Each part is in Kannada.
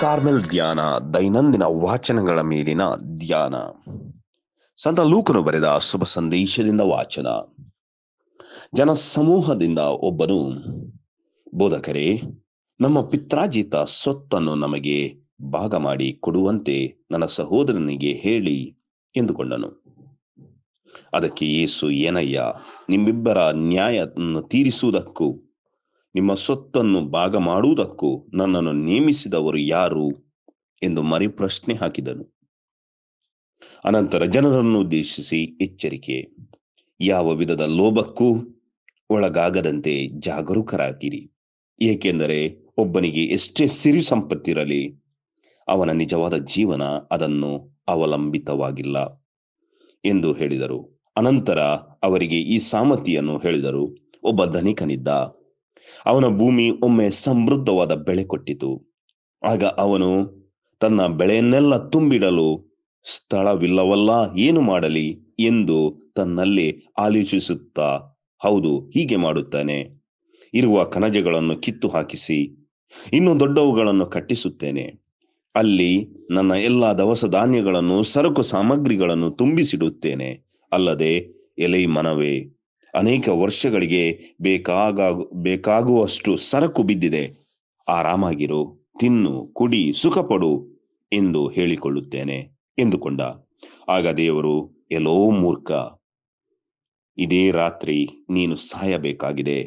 ಕಾರ್ಮೆಲ್ ಧ್ಯಾನ ದೈನಂದಿನ ವಾಚನಗಳ ಮೇಲಿನ ಧ್ಯಾನ ಸಂತ ಲೂಕನು ಬರೆದ ಶುಭ ಸಂದೇಶದಿಂದ ವಾಚನ ಜನ ಸಮೂಹದಿಂದ ಒಬ್ಬನು ಬೋಧಕರೇ ನಮ್ಮ ಪಿತ್ರಾಜಿತ ಸ್ವತ್ತನ್ನು ನಮಗೆ ಭಾಗ ಮಾಡಿ ಕೊಡುವಂತೆ ನನ್ನ ಸಹೋದರನಿಗೆ ಹೇಳಿ ಎಂದುಕೊಂಡನು ಅದಕ್ಕೆ ಏಸು ಏನಯ್ಯ ನಿಮ್ಮಿಬ್ಬರ ನ್ಯಾಯವನ್ನು ತೀರಿಸುವುದಕ್ಕೂ ನಿಮ್ಮ ಸ್ವತ್ತನ್ನು ಭಾಗ ಮಾಡುವುದಕ್ಕೂ ನನ್ನನ್ನು ನೇಮಿಸಿದವರು ಯಾರು ಎಂದು ಮರಿಪ್ರಶ್ನೆ ಹಾಕಿದನು ಅನಂತರ ಜನರನ್ನು ಉದ್ದೇಶಿಸಿ ಎಚ್ಚರಿಕೆ ಯಾವ ವಿಧದ ಲೋಭಕ್ಕೂ ಒಳಗಾಗದಂತೆ ಜಾಗರೂಕರಾಗಿರಿ ಏಕೆಂದರೆ ಒಬ್ಬನಿಗೆ ಎಷ್ಟೇ ಸಿರಿ ಸಂಪತ್ತಿರಲಿ ಅವನ ನಿಜವಾದ ಜೀವನ ಅದನ್ನು ಅವಲಂಬಿತವಾಗಿಲ್ಲ ಎಂದು ಹೇಳಿದರು ಅನಂತರ ಅವರಿಗೆ ಈ ಸಾಮತಿಯನ್ನು ಹೇಳಿದರು ಒಬ್ಬ ಧನಿಕನಿದ್ದ ಅವನ ಭೂಮಿ ಒಮ್ಮೆ ಸಮೃದ್ಧವಾದ ಬೆಳೆ ಕೊಟ್ಟಿತು ಆಗ ಅವನು ತನ್ನ ಬೆಳೆಯನ್ನೆಲ್ಲ ತುಂಬಿಡಲು ಸ್ಥಳವಿಲ್ಲವಲ್ಲ ಏನು ಮಾಡಲಿ ಎಂದು ತನ್ನಲ್ಲಿ ಆಲೋಚಿಸುತ್ತಾ ಹೌದು ಹೀಗೆ ಮಾಡುತ್ತಾನೆ ಇರುವ ಕಣಜಗಳನ್ನು ಕಿತ್ತು ಹಾಕಿಸಿ ಇನ್ನು ದೊಡ್ಡವುಗಳನ್ನು ಕಟ್ಟಿಸುತ್ತೇನೆ ಅಲ್ಲಿ ನನ್ನ ಎಲ್ಲಾ ದವಸ ಧಾನ್ಯಗಳನ್ನು ಸರಕು ಸಾಮಗ್ರಿಗಳನ್ನು ತುಂಬಿಸಿಡುತ್ತೇನೆ ಅಲ್ಲದೆ ಎಲೆ ಮನವೇ ಅನೇಕ ವರ್ಷಗಳಿಗೆ ಬೇಕಾಗ ಬೇಕಾಗುವಷ್ಟು ಸರಕು ಬಿದ್ದಿದೆ ಆರಾಮಾಗಿರು ತಿನ್ನು ಕುಡಿ ಸುಖಪಡು ಎಂದು ಹೇಳಿಕೊಳ್ಳುತ್ತೇನೆ ಎಂದುಕೊಂಡ ಆಗ ದೇವರು ಎಲ್ಲೋ ಮೂರ್ಖ ಇದೇ ರಾತ್ರಿ ನೀನು ಸಾಯಬೇಕಾಗಿದೆ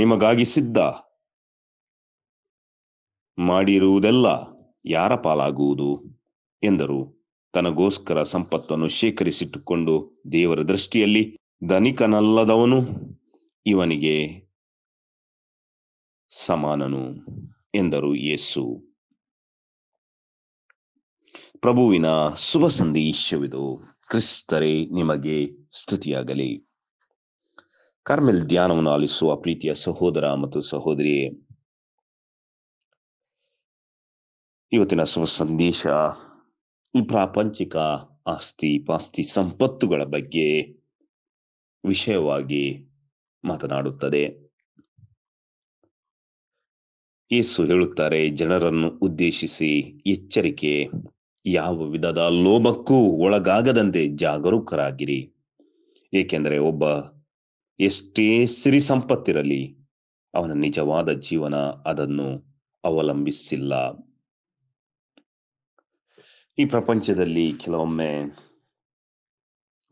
ನಿಮಗಾಗಿ ಸಿದ್ಧ ಮಾಡಿರುವುದೆಲ್ಲ ಯಾರ ಪಾಲಾಗುವುದು ಎಂದರು ತನಗೋಸ್ಕರ ಸಂಪತ್ತನ್ನು ಶೇಖರಿಸಿಟ್ಟುಕೊಂಡು ದೇವರ ದೃಷ್ಟಿಯಲ್ಲಿ ಧನಿಕನಲ್ಲದವನು ಇವನಿಗೆ ಸಮಾನನು ಎಂದರು ಯೇಸು ಪ್ರಭುವಿನ ಶುಭ ಸಂದೇಶವಿದು ಕ್ರಿಸ್ತರೇ ನಿಮಗೆ ಸ್ತುತಿಯಾಗಲಿ ಕಾರ್ಮೆಲ್ ಧ್ಯಾನವನ್ನು ಆಲಿಸುವ ಪ್ರೀತಿಯ ಸಹೋದರ ಮತ್ತು ಸಹೋದರಿಯೇ ಇವತ್ತಿನ ಶುಭ ಸಂದೇಶ ಈ ಪ್ರಾಪಂಚಿಕ ಆಸ್ತಿ ಪಾಸ್ತಿ ಸಂಪತ್ತುಗಳ ಬಗ್ಗೆ ವಿಷಯವಾಗಿ ಮಾತನಾಡುತ್ತದೆ ಯೇಸು ಹೇಳುತ್ತಾರೆ ಜನರನ್ನು ಉದ್ದೇಶಿಸಿ ಎಚ್ಚರಿಕೆ ಯಾವ ವಿಧದ ಲೋಭಕ್ಕೂ ಒಳಗಾಗದಂತೆ ಜಾಗರೂಕರಾಗಿರಿ ಏಕೆಂದರೆ ಒಬ್ಬ ಎಷ್ಟೇ ಸಿರಿ ಸಂಪತ್ತಿರಲಿ ಅವನ ನಿಜವಾದ ಜೀವನ ಅದನ್ನು ಅವಲಂಬಿಸಿಲ್ಲ ಈ ಪ್ರಪಂಚದಲ್ಲಿ ಕೆಲವೊಮ್ಮೆ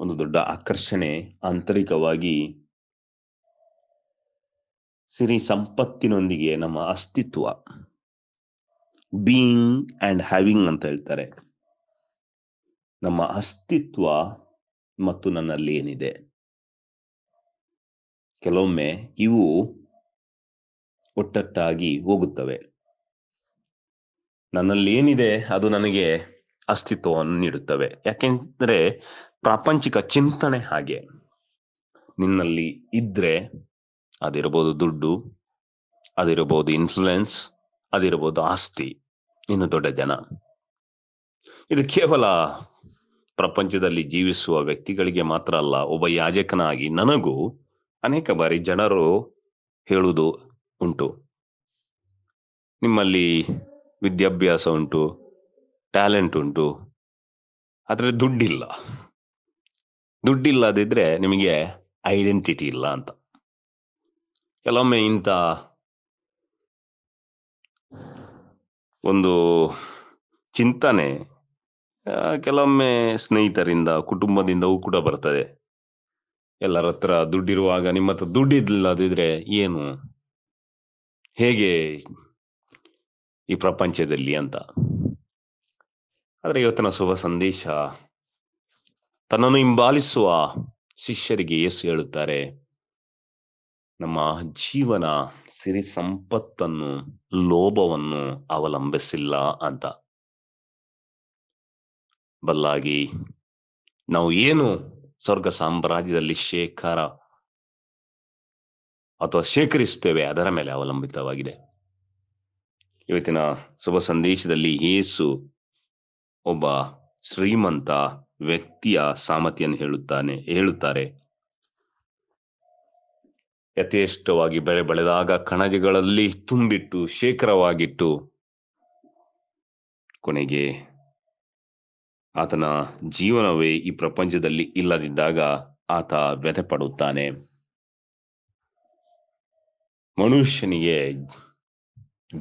ಒಂದು ದೊಡ್ಡ ಆಕರ್ಷಣೆ ಆಂತರಿಕವಾಗಿ ಸಿರಿ ಸಂಪತ್ತಿನೊಂದಿಗೆ ನಮ್ಮ ಅಸ್ತಿತ್ವ ಬೀಯಿಂಗ್ ಅಂಡ್ ಹ್ಯಾವಿಂಗ್ ಅಂತ ಹೇಳ್ತಾರೆ ನಮ್ಮ ಅಸ್ತಿತ್ವ ಮತ್ತು ನನ್ನಲ್ಲಿ ಏನಿದೆ ಕೆಲವೊಮ್ಮೆ ಇವು ಒಟ್ಟಟ್ಟಾಗಿ ಹೋಗುತ್ತವೆ ನನ್ನಲ್ಲಿ ಏನಿದೆ ಅದು ನನಗೆ ಅಸ್ತಿತ್ವವನ್ನು ನೀಡುತ್ತವೆ ಯಾಕೆಂದ್ರೆ ಪ್ರಾಪಂಚಿಕ ಚಿಂತನೆ ಹಾಗೆ ನಿನ್ನಲ್ಲಿ ಇದ್ರೆ ಅದಿರಬಹುದು ದುಡ್ಡು ಅದಿರಬಹುದು ಇನ್ಫ್ಲುಯೆನ್ಸ್ ಅದಿರಬಹುದು ಆಸ್ತಿ ಇನ್ನು ದೊಡ್ಡ ಜನ ಇದು ಕೇವಲ ಪ್ರಪಂಚದಲ್ಲಿ ಜೀವಿಸುವ ವ್ಯಕ್ತಿಗಳಿಗೆ ಮಾತ್ರ ಅಲ್ಲ ಒಬ್ಬ ಯಾಜಕನಾಗಿ ನನಗೂ ಅನೇಕ ಬಾರಿ ಜನರು ಹೇಳುವುದು ಉಂಟು ನಿಮ್ಮಲ್ಲಿ ವಿದ್ಯಾಭ್ಯಾಸ ಉಂಟು ಟ್ಯಾಲೆಂಟ್ ಉಂಟು ಆದರೆ ದುಡ್ಡಿಲ್ಲ ದುಡ್ಡಿಲ್ಲದಿದ್ರೆ ನಿಮಗೆ ಐಡೆಂಟಿಟಿ ಇಲ್ಲ ಅಂತ ಕೆಲವೊಮ್ಮೆ ಇಂಥ ಒಂದು ಚಿಂತನೆ ಕೆಲವೊಮ್ಮೆ ಸ್ನೇಹಿತರಿಂದ ಕುಟುಂಬದಿಂದವೂ ಕೂಡ ಬರ್ತದೆ ಎಲ್ಲರ ಹತ್ರ ದುಡ್ಡಿರುವಾಗ ನಿಮ್ಮ ಹತ್ರ ದುಡ್ಡಿಲ್ಲದಿದ್ರೆ ಏನು ಹೇಗೆ ಈ ಪ್ರಪಂಚದಲ್ಲಿ ಅಂತ ಆದರೆ ಇವತ್ತಿನ ಶುಭ ಸಂದೇಶ ತನ್ನನ್ನು ಹಿಂಬಾಲಿಸುವ ಶಿಷ್ಯರಿಗೆ ಯೇಸು ಹೇಳುತ್ತಾರೆ ನಮ್ಮ ಜೀವನ ಸಿರಿ ಸಂಪತ್ತನ್ನು ಲೋಭವನ್ನು ಅವಲಂಬಿಸಿಲ್ಲ ಅಂತ ಬಲ್ಲಾಗಿ ನಾವು ಏನು ಸ್ವರ್ಗ ಸಾಮ್ರಾಜ್ಯದಲ್ಲಿ ಶೇಖರ ಅಥವಾ ಶೇಖರಿಸುತ್ತೇವೆ ಅದರ ಮೇಲೆ ಅವಲಂಬಿತವಾಗಿದೆ ಇವತ್ತಿನ ಶುಭ ಸಂದೇಶದಲ್ಲಿ ಯೇಸು ಒಬ್ಬ ಶ್ರೀಮಂತ ವ್ಯಕ್ತಿಯ ಸಾಮತಿಯನ್ನು ಹೇಳುತ್ತಾನೆ ಹೇಳುತ್ತಾರೆ ಯಥೇಷ್ಟವಾಗಿ ಬೆಳೆ ಬೆಳೆದಾಗ ಕಣಜಗಳಲ್ಲಿ ತುಂಬಿಟ್ಟು ಶೇಖರವಾಗಿಟ್ಟು ಕೊನೆಗೆ ಆತನ ಜೀವನವೇ ಈ ಪ್ರಪಂಚದಲ್ಲಿ ಇಲ್ಲದಿದ್ದಾಗ ಆತ ವ್ಯಥೆ ಪಡುತ್ತಾನೆ ಮನುಷ್ಯನಿಗೆ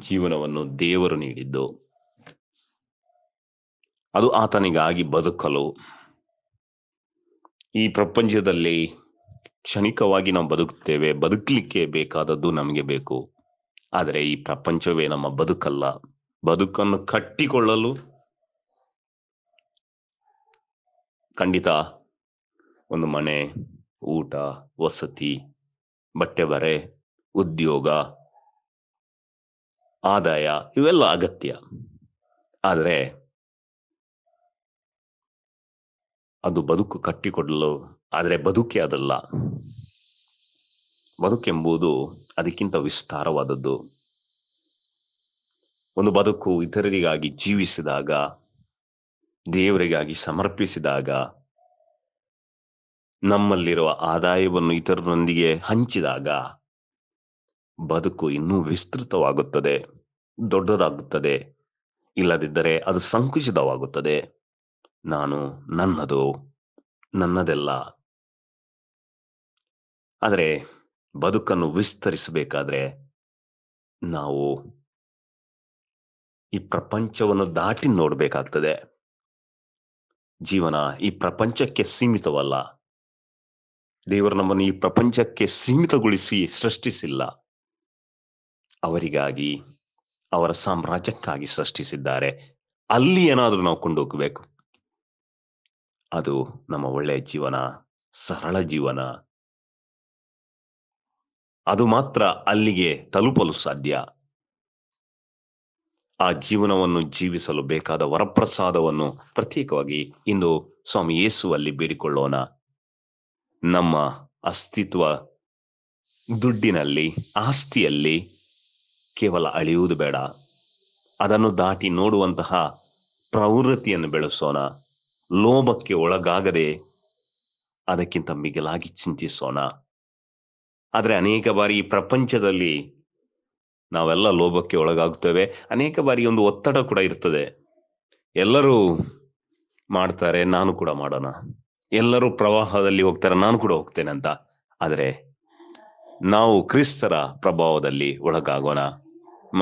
ಜೀವನವನ್ನು ದೇವರು ನೀಡಿದ್ದು ಅದು ಆತನಿಗಾಗಿ ಬದುಕಲು ಈ ಪ್ರಪಂಚದಲ್ಲಿ ಕ್ಷಣಿಕವಾಗಿ ನಾವು ಬದುಕುತ್ತೇವೆ ಬದುಕಲಿಕ್ಕೆ ಬೇಕಾದದ್ದು ನಮಗೆ ಬೇಕು ಆದರೆ ಈ ಪ್ರಪಂಚವೇ ನಮ್ಮ ಬದುಕಲ್ಲ ಬದುಕನ್ನು ಕಟ್ಟಿಕೊಳ್ಳಲು ಖಂಡಿತ ಒಂದು ಮನೆ ಊಟ ವಸತಿ ಬಟ್ಟೆ ಬರೆ ಉದ್ಯೋಗ ಆದಾಯ ಇವೆಲ್ಲ ಅಗತ್ಯ ಆದರೆ ಅದು ಬದುಕು ಕಟ್ಟಿಕೊಡಲು ಆದರೆ ಬದುಕೆ ಅದಲ್ಲ ಬದುಕೆಂಬುದು ಅದಕ್ಕಿಂತ ವಿಸ್ತಾರವಾದದ್ದು ಒಂದು ಬದುಕು ಇತರರಿಗಾಗಿ ಜೀವಿಸಿದಾಗ ದೇವರಿಗಾಗಿ ಸಮರ್ಪಿಸಿದಾಗ ನಮ್ಮಲ್ಲಿರುವ ಆದಾಯವನ್ನು ಇತರರೊಂದಿಗೆ ಹಂಚಿದಾಗ ಬದುಕು ಇನ್ನೂ ವಿಸ್ತೃತವಾಗುತ್ತದೆ ದೊಡ್ಡದಾಗುತ್ತದೆ ಇಲ್ಲದಿದ್ದರೆ ಅದು ಸಂಕುಚಿತವಾಗುತ್ತದೆ ನಾನು ನನ್ನದು ನನ್ನದೆಲ್ಲ ಆದರೆ ಬದುಕನ್ನು ವಿಸ್ತರಿಸಬೇಕಾದ್ರೆ ನಾವು ಈ ಪ್ರಪಂಚವನ್ನು ದಾಟಿ ನೋಡಬೇಕಾಗ್ತದೆ ಜೀವನ ಈ ಪ್ರಪಂಚಕ್ಕೆ ಸೀಮಿತವಲ್ಲ ದೇವರು ನಮ್ಮನ್ನು ಈ ಪ್ರಪಂಚಕ್ಕೆ ಸೀಮಿತಗೊಳಿಸಿ ಸೃಷ್ಟಿಸಿಲ್ಲ ಅವರಿಗಾಗಿ ಅವರ ಸಾಮ್ರಾಜ್ಯಕ್ಕಾಗಿ ಸೃಷ್ಟಿಸಿದ್ದಾರೆ ಅಲ್ಲಿ ಏನಾದರೂ ನಾವು ಕೊಂಡೋಗಬೇಕು ಅದು ನಮ್ಮ ಒಳ್ಳೆಯ ಜೀವನ ಸರಳ ಜೀವನ ಅದು ಮಾತ್ರ ಅಲ್ಲಿಗೆ ತಲುಪಲು ಸಾಧ್ಯ ಆ ಜೀವನವನ್ನು ಜೀವಿಸಲು ಬೇಕಾದ ವರಪ್ರಸಾದವನ್ನು ಪ್ರತ್ಯೇಕವಾಗಿ ಇಂದು ಸ್ವಾಮಿ ಯೇಸುವಲ್ಲಿ ಬೇಡಿಕೊಳ್ಳೋಣ ನಮ್ಮ ಅಸ್ತಿತ್ವ ದುಡ್ಡಿನಲ್ಲಿ ಆಸ್ತಿಯಲ್ಲಿ ಕೇವಲ ಅಳೆಯುವುದು ಬೇಡ ಅದನ್ನು ದಾಟಿ ನೋಡುವಂತಹ ಪ್ರವೃತ್ತಿಯನ್ನು ಬೆಳೆಸೋಣ ಲೋಭಕ್ಕೆ ಒಳಗಾಗದೆ ಅದಕ್ಕಿಂತ ಮಿಗಿಲಾಗಿ ಚಿಂತಿಸೋಣ ಆದರೆ ಅನೇಕ ಬಾರಿ ಈ ಪ್ರಪಂಚದಲ್ಲಿ ನಾವೆಲ್ಲ ಲೋಭಕ್ಕೆ ಒಳಗಾಗುತ್ತೇವೆ ಅನೇಕ ಬಾರಿ ಒಂದು ಒತ್ತಡ ಕೂಡ ಇರ್ತದೆ ಎಲ್ಲರೂ ಮಾಡ್ತಾರೆ ನಾನು ಕೂಡ ಮಾಡೋಣ ಎಲ್ಲರೂ ಪ್ರವಾಹದಲ್ಲಿ ಹೋಗ್ತಾರೆ ನಾನು ಕೂಡ ಹೋಗ್ತೇನೆ ಅಂತ ಆದರೆ ನಾವು ಕ್ರಿಸ್ತರ ಪ್ರಭಾವದಲ್ಲಿ ಒಳಗಾಗೋಣ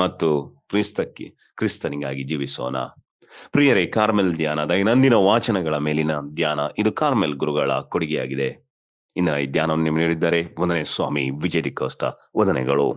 ಮತ್ತು ಕ್ರಿಸ್ತಕ್ಕೆ ಕ್ರಿಸ್ತನಿಗಾಗಿ ಜೀವಿಸೋಣ ಪ್ರಿಯರೇ ಕಾರ್ಮೆಲ್ ಧ್ಯಾನ ದೈನಂದಿನ ವಾಚನಗಳ ಮೇಲಿನ ಧ್ಯಾನ ಇದು ಕಾರ್ಮೆಲ್ ಗುರುಗಳ ಕೊಡುಗೆಯಾಗಿದೆ ಇಂದಿನ ಈ ಧ್ಯಾನವನ್ನು ನೀವು ನೀಡಿದ್ದಾರೆ ಒಂದನೇ ಸ್ವಾಮಿ ವಿಜಯ್ ಡಿಕೋಸ್ಟ ವದನೆಗಳು